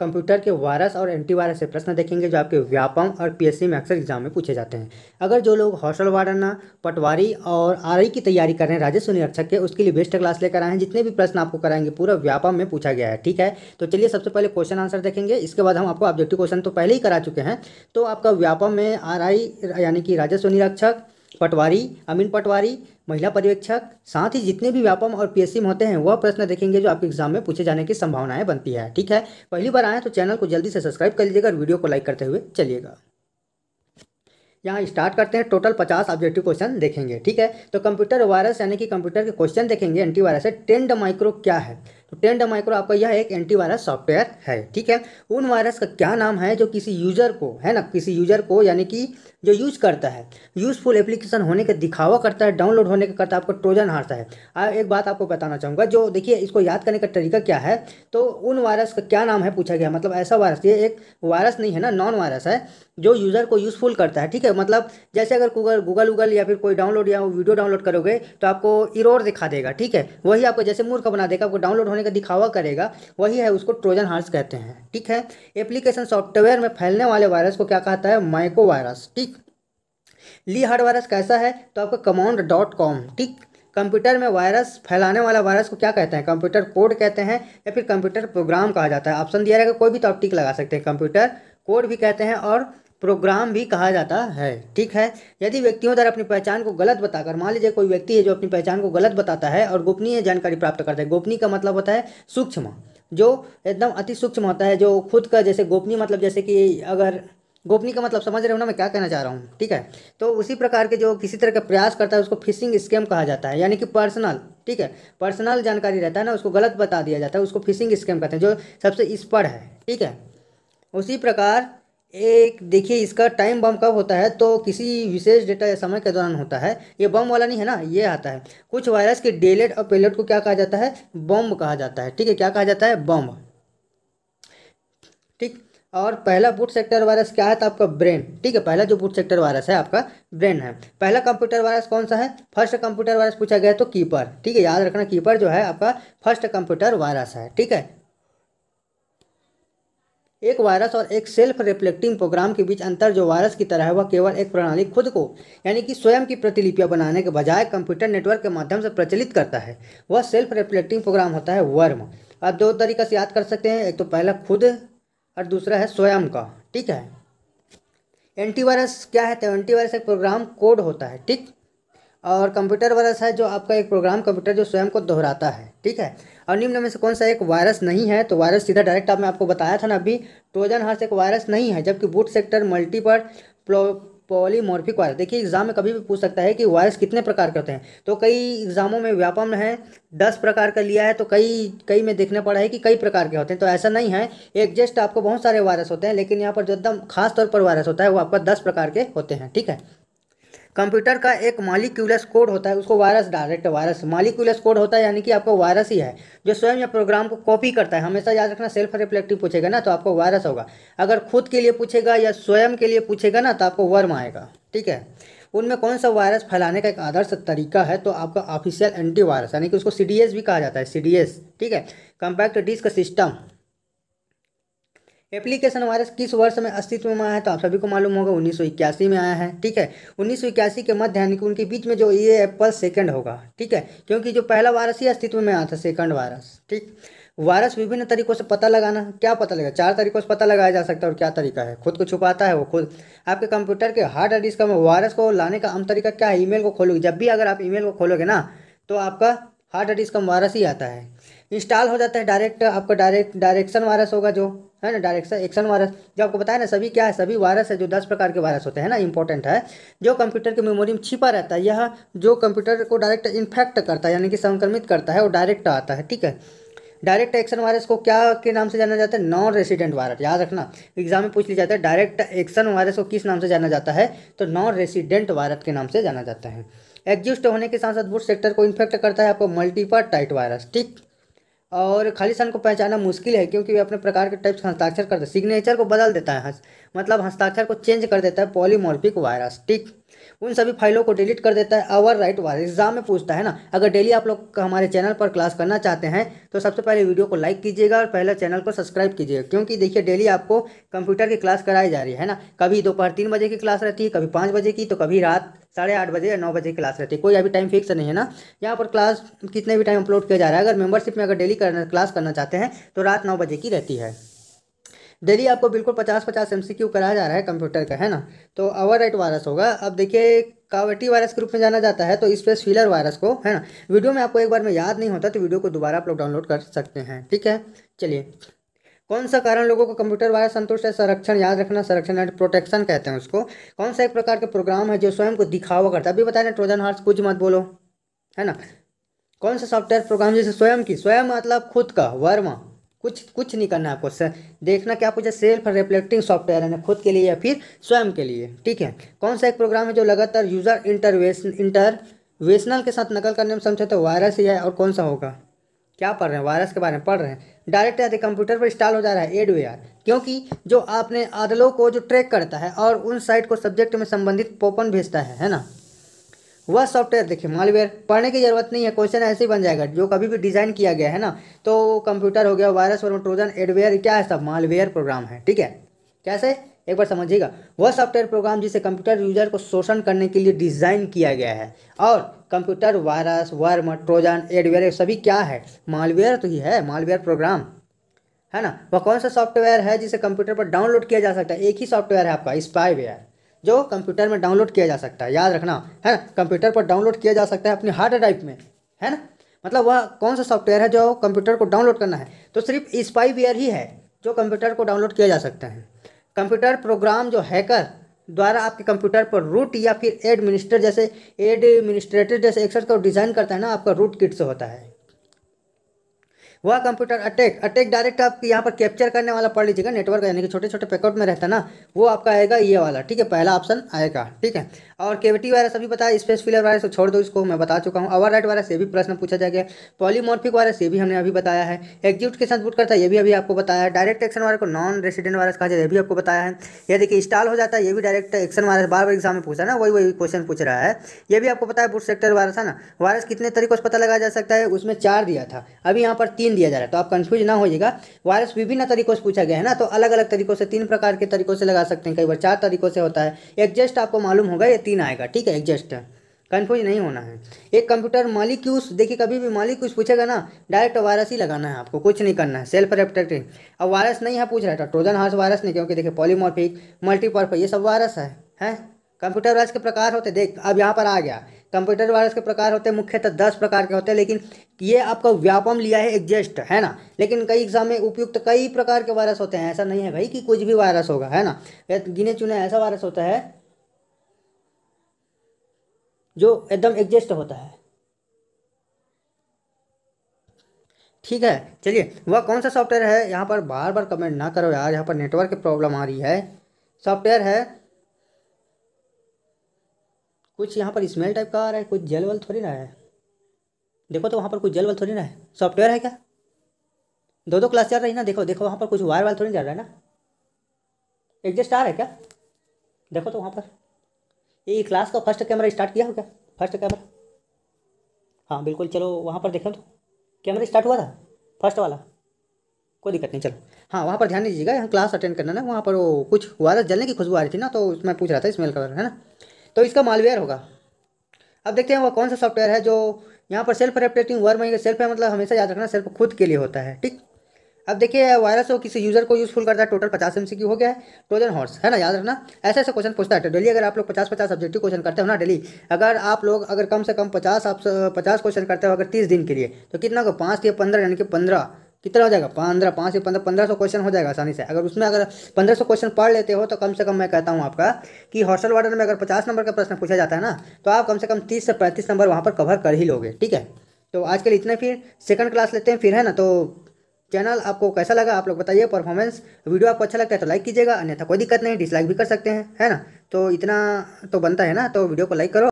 computer के virus और antivirus से प्रश्न देखेंगे जो आपके व्यापम और पीएससी में अक्सर एग्जाम में पूछे जाते हैं अगर जो लोग हॉस्टल वार्डन पटवारी और आर की तैयारी कर रहे हैं राजस्व निरीक्षक के उसके लिए बेस्ट क्लास लेकर आए हैं जितने भी प्रश्न आपको कराएंगे पूरा व्यापम में पूछा गया है ठीक है तो चलिए सबसे पहले क्वेश्चन आंसर देखेंगे इसके बाद हम आपको ऑब्जेक्टिव क्वेश्चन तो पहले ही करा चुके हैं तो आपका व्यापम में आर यानी कि राजस्व निरीक्षक पटवारी अमीन पटवारी महिला पर्यवेक्षक साथ ही जितने भी व्यापम और पीएससी में होते हैं वह प्रश्न देखेंगे जो आपके एग्जाम में पूछे जाने की संभावनाएं बनती है ठीक है पहली बार आए तो चैनल को जल्दी से सब्सक्राइब कर लीजिएगा और वीडियो को लाइक करते हुए चलिएगा यहाँ स्टार्ट करते हैं टोटल पचास ऑब्जेक्टिव क्वेश्चन देखेंगे ठीक है तो कंप्यूटर वायरस यानी कि कंप्यूटर के क्वेश्चन देखेंगे एंटी वायरस है टेंड माइक्रो क्या है तो टेंट माइक्रो आपका यह एक एंटीवायरस सॉफ्टवेयर है ठीक है उन वायरस का क्या नाम है जो किसी यूजर को है ना किसी यूजर को यानी कि जो यूज करता है यूजफुल एप्लीकेशन होने का दिखावा करता है डाउनलोड होने का करता है आपको ट्रोजन हारता है एक बात आपको बताना चाहूँगा जो देखिए इसको याद करने का तरीका क्या है तो उन वायरस का क्या नाम है पूछा गया मतलब ऐसा वायरस ये एक वायरस नहीं है ना नॉन वायरस है जो यूज़र को यूजफुल करता है ठीक है मतलब जैसे अगर गूगल गूगल उगल या फिर कोई डाउनलोड या वीडियो डाउनलोड करोगे तो आपको इरोर दिखा देगा ठीक है वही आपको जैसे मूर्ख बना देगा आपको डाउनलोड होने का दिखावा करेगा वही है उसको ट्रोजन हार्स कहते हैं ठीक है एप्लीकेशन सॉफ्टवेयर में फैलने वाले वायरस को क्या कहता है माइको वायरस ठीक ली हार्ड वायरस कैसा है तो आपका कमाउंड डॉट कॉम ठीक कंप्यूटर में वायरस फैलाने वाला वायरस को क्या कहते हैं कंप्यूटर कोड कहते हैं या फिर कंप्यूटर प्रोग्राम कहा जाता है ऑप्शन दिया रहेगा कोई भी तो आप टिक लगा सकते हैं कंप्यूटर कोड भी कहते हैं और प्रोग्राम भी कहा जाता है ठीक है यदि व्यक्तियों द्वारा अपनी पहचान को गलत बताकर मान लीजिए कोई व्यक्ति है जो अपनी पहचान को गलत बताता है और गोपनीय जानकारी प्राप्त करता है गोपनीय का मतलब होता है सूक्ष्म जो एकदम अति सूक्ष्म होता है जो खुद का जैसे गोपनीय मतलब जैसे कि अगर गोपनीय का मतलब समझ रहे हो ना मैं क्या कहना चाह रहा हूँ ठीक है तो उसी प्रकार के जो किसी तरह का प्रयास करता है उसको फिशिंग स्कैम कहा जाता है यानी कि पर्सनल ठीक है पर्सनल जानकारी रहता है ना उसको गलत बता दिया जाता है उसको फिशिंग स्कैम कहते हैं जो सबसे इस पर है ठीक है उसी प्रकार एक देखिए इसका टाइम बम कब होता है तो किसी विशेष डेटा या समय के दौरान होता है ये बम वाला नहीं है ना ये आता है कुछ वायरस के डेलेट और पेलेट को क्या कहा जाता है बम कहा जाता है ठीक है क्या कहा जाता है बम ठीक और पहला बूट सेक्टर वायरस क्या है तो आपका ब्रेन ठीक है पहला जो बूट सेक्टर वायरस है आपका ब्रेन है पहला कंप्यूटर वायरस कौन सा है फर्स्ट कंप्यूटर वायरस पूछा गया तो कीपर ठीक है याद रखना कीपर जो है आपका फर्स्ट कंप्यूटर वायरस है ठीक है एक वायरस और एक सेल्फ रिफ्लेक्टिंग प्रोग्राम के बीच अंतर जो वायरस की तरह है वह केवल एक प्रणाली खुद को यानी कि स्वयं की प्रतिलिपियां बनाने के बजाय कंप्यूटर नेटवर्क के माध्यम से प्रचलित करता है वह सेल्फ रिफ्लेक्टिंग प्रोग्राम होता है वर्म आप दो तरीके से याद कर सकते हैं एक तो पहला खुद और दूसरा है स्वयं का ठीक है एंटीवायरस क्या है तो एंटीवायरस एक प्रोग्राम कोड होता है ठीक और कंप्यूटर वायरस है जो आपका एक प्रोग्राम कंप्यूटर जो स्वयं को दोहराता है ठीक है और निम्न में से कौन सा एक वायरस नहीं है तो वायरस सीधा डायरेक्ट आप मैं आपको बताया था ना अभी ट्रोजन तो हार्स एक वायरस नहीं है जबकि boot sector multiple polymorphic virus देखिए एग्जाम में कभी भी पूछ सकता है कि वायरस कितने प्रकार के होते हैं तो कई एग्जामों में व्यापम है दस प्रकार का लिया है तो कई कई में देखना पड़ा है कि कई प्रकार के होते हैं तो ऐसा नहीं है एग्जस्ट आपको बहुत सारे वायरस होते हैं लेकिन यहाँ पर जो एकदम खास तौर पर वायरस होता है वो आपका दस प्रकार के होते हैं ठीक है कंप्यूटर का एक मालिक्यूलस कोड होता है उसको virus direct virus malicious code होता है यानी कि आपको वायरस ही है जो स्वयं या प्रोग्राम को कॉपी करता है हमेशा याद रखना सेल्फ रिफ्लेक्टिव पूछेगा ना तो आपको वायरस होगा अगर खुद के लिए पूछेगा या स्वयं के लिए पूछेगा ना तो आपको वर्म आएगा ठीक है उनमें कौन सा वायरस फैलाने का एक आदर्श तरीका है तो आपका ऑफिशियल एंटी वायरस यानी कि उसको सी भी कहा जाता है सी ठीक है compact disc system application virus किस वर्ष में अस्तित्व में आया है तो आप सभी को मालूम होगा उन्नीस में आया है ठीक है उन्नीस के मध्य यानी कि उनके बीच में जो ये एप्पल सेकंड होगा ठीक है क्योंकि जो पहला वायरस ही अस्तित्व में आया था सेकंड वायरस ठीक वायरस विभिन्न तरीकों से पता लगाना क्या पता लगा चार तरीकों से पता लगाया जा सकता है और क्या तरीका है खुद को छुपाता है वो खुद आपके कंप्यूटर के हार्ड डिस्क में वायरस को लाने का आम तरीका क्या है ई को खोलोगे जब भी अगर आप ई को खोलोगे ना तो आपका हार्ड डिस्क में वायरस ही आता है इंस्टॉल हो जाता है डायरेक्ट आपका डायरेक्ट डायरेक्शन वायरस होगा जो है ना डायरेक्शन एक्शन वायरस जो आपको बताया ना सभी क्या है सभी वायरस है जो दस प्रकार के वायरस होते हैं ना इंपॉर्टेंट है जो कंप्यूटर के मेमोरी में छिपा रहता है यह जो कंप्यूटर को डायरेक्ट इन्फेक्ट करता है यानी कि संक्रमित करता है वो डायरेक्ट आता है ठीक है डायरेक्ट एक्शन वायरस को क्या के नाम से जाना जाता है नॉन रेसिडेंट वायरस याद रखना एग्जाम में पूछ लिया जाता है डायरेक्ट एक्शन वायरस को किस नाम से जाना जाता है तो नॉन रेसिडेंट वायरस के नाम से जाना जाता है एग्जिस्ट होने के साथ साथ बुट सेक्टर को इन्फेक्ट करता है आपको मल्टीपल टाइट वायरस ठीक और खालिस्तान को पहचाना मुश्किल है क्योंकि वे अपने प्रकार के टाइप्स हस्ताक्षर करते सिग्नेचर को बदल देता है मतलब हस्ताक्षर को चेंज कर देता है पॉलीमॉर्फिक वायरस ठीक उन सभी फाइलों को डिलीट कर देता है आवर राइट वायरस एग्जाम में पूछता है ना अगर डेली आप लोग हमारे चैनल पर क्लास करना चाहते हैं तो सबसे पहले वीडियो को लाइक कीजिएगा और पहले चैनल को सब्सक्राइब कीजिएगा क्योंकि देखिए डेली आपको कंप्यूटर की क्लास कराई जा रही है ना कभी दोपहर तीन बजे की क्लास रहती है कभी पाँच बजे की तो कभी रात साढ़े आठ बजे या नौ बजे की क्लास रहती है कोई अभी टाइम फिक्स नहीं है ना यहाँ पर क्लास कितने भी टाइम अपलोड किया जा रहा है अगर मेंबरशिप में अगर डेली करना क्लास करना चाहते हैं तो रात नौ बजे की रहती है डेली आपको बिल्कुल पचास पचास एम कराया जा रहा है कंप्यूटर का है ना तो ओवर राइट वायरस होगा अब देखिए कावटी वायरस के रूप में जाना जाता है तो स्पेस फिलर वायरस को है ना वीडियो में आपको एक बार में याद नहीं होता तो वीडियो को दोबारा आप लोग डाउनलोड कर सकते हैं ठीक है चलिए कौन सा कारण लोगों को कंप्यूटर वायरस संतुष्ट है संरक्षण याद रखना संरक्षण एंड प्रोटेक्शन कहते हैं उसको कौन सा एक प्रकार का प्रोग्राम है जो स्वयं को दिखावा करता है अभी बताया ट्रोजन हार्स कुछ मत बोलो है ना कौन सा सॉफ्टवेयर प्रोग्राम जैसे स्वयं की स्वयं मतलब खुद का वर्मा कुछ कुछ नहीं करना आपको सर देखना कि आपको जो सेल्फ रिफ्लेक्टिंग सॉफ्टवेयर है ना खुद के लिए या फिर स्वयं के लिए ठीक है कौन सा एक प्रोग्राम है जो लगातार यूज़र इंटरवेस इंटरवेशनल के साथ नकल करने में समझे तो वायरस ही है और कौन सा होगा क्या पढ़ रहे हैं वायरस के बारे में पढ़ रहे हैं डायरेक्ट यदि कंप्यूटर पर इंस्टॉल हो जा रहा है एड क्योंकि जो आपने आदलों को जो ट्रैक करता है और उन साइट को सब्जेक्ट में संबंधित पोपन भेजता है है ना वह सॉफ्टवेयर देखिए मालवेयर पढ़ने की ज़रूरत नहीं है क्वेश्चन ऐसे ही बन जाएगा जो कभी भी डिज़ाइन किया गया है ना तो कंप्यूटर हो गया वायरस और ट्रोजन एडवेयर क्या है सब मालवेयर प्रोग्राम है ठीक है कैसे एक बार समझिएगा वह सॉफ्टवेयर प्रोग्राम जिसे कंप्यूटर यूजर को शोषण करने के लिए डिज़ाइन किया गया है और computer virus worm trojan adware सभी क्या है मालवेयर तो ही है मालवेयर प्रोग्राम है ना वह कौन सा सॉफ्टवेयर है जिसे कंप्यूटर पर डाउनलोड किया जा सकता है एक ही सॉफ्टवेयर है आपका स्पाईवेयर जो कंप्यूटर में डाउनलोड किया जा सकता है याद रखना है ना कंप्यूटर पर डाउनलोड किया जा सकता है अपने हार्ड ड्राइव में है ना मतलब वह कौन सा सॉफ्टवेयर है जो कंप्यूटर को डाउनलोड करना है तो सिर्फ स्पाईवेयर ही है जो कंप्यूटर को डाउनलोड किया जा सकता है कंप्यूटर प्रोग्राम जो हैकर द्वारा आपके कंप्यूटर पर रूट या फिर एडमिनिस्ट्रेटर जैसे एडमिनिस्ट्रेटर जैसे एक्सर को डिज़ाइन करता है ना आपका रूट किट से होता है वह कंप्यूटर अटैक अटैक डायरेक्ट आप यहाँ पर कैप्चर करने वाला पढ़ लीजिएगा नेटवर्क यानी कि छोटे छोटे पैकेट में रहता ना वो आपका आएगा ये वाला ठीक है पहला ऑप्शन आएगा ठीक है और केविटी वायरस अभी बताया स्पेस फिलर वायरस तो छोड़ दो इसको मैं बता चुका हूँ ओवर राइट वायरस ये भी प्रश्न पूछा जाएगा पॉलीमॉर्फिक वायरस ये भी हमने अभी बताया है एग्जिट के साथ बुट करता है ये भी अभी आपको बताया है डायरेक्ट एक्शन वायरस को नॉन रेसिडेंट वायरस कहा जाए ये भी आपको बताया है या देखिए इंस्टॉल हो जाता है ये भी डायरेक्ट एक्शन वायरस बार बार एग्जाम में पूछा ना वही वही क्वेश्चन पूछ रहा है ये भी आपको पता है बुट सेक्टर वायरस है ना वायरस कितने तरीकों से पता लगाया जा सकता है उसमें चार दिया था अभी यहाँ पर तीन दिया जा रहा है तो आप कंफ्यूज ना होइएगा वायरस विभिन्न तरीकों से पूछा गया है ना तो अलग अलग तरीकों से तीन प्रकार के तरीकों से लगा सकते हैं कई बार चार तरीकों से होता है एग्जस्ट आपको मालूम होगा ये तीन आएगा ठीक है एग्जस्ट कन्फ्यूज नहीं होना है एक कंप्यूटर मालिक्यूस देखिए कभी भी मालिक्यूस पूछेगा ना डायरेक्ट वायरस ही लगाना है आपको कुछ नहीं करना है सेल्फ रेप्टेक्टिंग अब वायरस नहीं है पूछ रहा था तो ट्रोजन हार्स वायरस नहीं क्योंकि देखिए पॉलीमॉर्फिक मल्टीपर्फ ये सब वायरस है कंप्यूटर वायरस के प्रकार होते देख अब यहाँ पर आ गया कंप्यूटर वायरस के प्रकार होते हैं मुख्यतः दस प्रकार के होते हैं लेकिन ये आपका व्यापम लिया है एग्जेस्ट है ना लेकिन कई एग्जाम में उपयुक्त कई प्रकार के वायरस होते हैं ऐसा नहीं है भाई कि कुछ भी वायरस होगा है ना गिने चुने ऐसा वायरस होता है जो एकदम एग्जेस्ट होता है ठीक है चलिए वह कौन सा सॉफ्टवेयर है यहाँ पर बार बार कमेंट ना करो यार यहाँ पर नेटवर्क की प्रॉब्लम आ रही है सॉफ्टवेयर है कुछ यहाँ पर स्मेल टाइप का आ रहा है कुछ जल वल थोड़ी ना है देखो तो वहाँ पर कुछ जल वल थोड़ी ना है सॉफ्टवेयर है क्या दो दो क्लास चल रही ना देखो देखो वहाँ पर कुछ वायर वायर थोड़ी जा रहा है ना एडजस्ट आ रहा है क्या देखो तो वहाँ पर ये क्लास का फर्स्ट कैमरा स्टार्ट किया हो क्या फर्स्ट कैमरा हाँ बिल्कुल चलो वहाँ पर देखें तो कैमरा स्टार्ट हुआ था फर्स्ट वाला कोई दिक्कत नहीं चलो हाँ वहाँ पर ध्यान दीजिएगा यहाँ क्लास अटेंड करना ना वहाँ पर वो कुछ वायरस जलने की खुशबू आ रही थी ना तो मैं पूछ रहा था स्मेल का है ना तो इसका मालवेयर होगा अब देखते हैं वह कौन सा सॉफ्टवेयर है जो यहाँ पर सेल्फ रेपटेटिंग वर्म है सेल्फ है मतलब हमेशा याद रखना सेल्फ खुद के लिए होता है ठीक अब देखिए वायरस हो किसी यूज़र को यूज़फुल करता है टोटल पचास एम हो गया है ट्रोजन हॉर्स है ना याद रखना ऐसे ऐसे क्वेश्चन पूछता है तो डेली अगर आप लोग पचास पचास सब्जेक्टिव क्वेश्चन करते हो ना डेली अगर आप लोग अगर कम से कम पचास आप पचास क्वेश्चन करते हो अगर तीस दिन के लिए तो कितना को पाँच या पंद्रह यानी कि पंद्रह कितना हो जाएगा पंद्रह पाँच से पंद्रह पंद्रह सौ क्वेश्चन हो जाएगा आसानी से अगर उसमें अगर पंद्रह सौ क्वेश्चन पढ़ लेते हो तो कम से कम मैं कहता हूँ आपका कि हॉस्टल वार्डन में अगर पचास नंबर का प्रश्न पूछा जाता है ना तो आप कम से कम तीस से पैंतीस नंबर वहाँ पर कवर कर ही लोगे ठीक है तो आज के लिए इतना फिर सेकंड क्लास लेते हैं फिर है ना तो चैनल आपको कैसा लगा आप लोग बताइए परफॉर्मेंस वीडियो आपको अच्छा लगता है तो लाइक कीजिएगा अन्यथा कोई दिक्कत नहीं डिसलाइक भी कर सकते हैं है ना तो इतना तो बनता है ना तो वीडियो को लाइक करो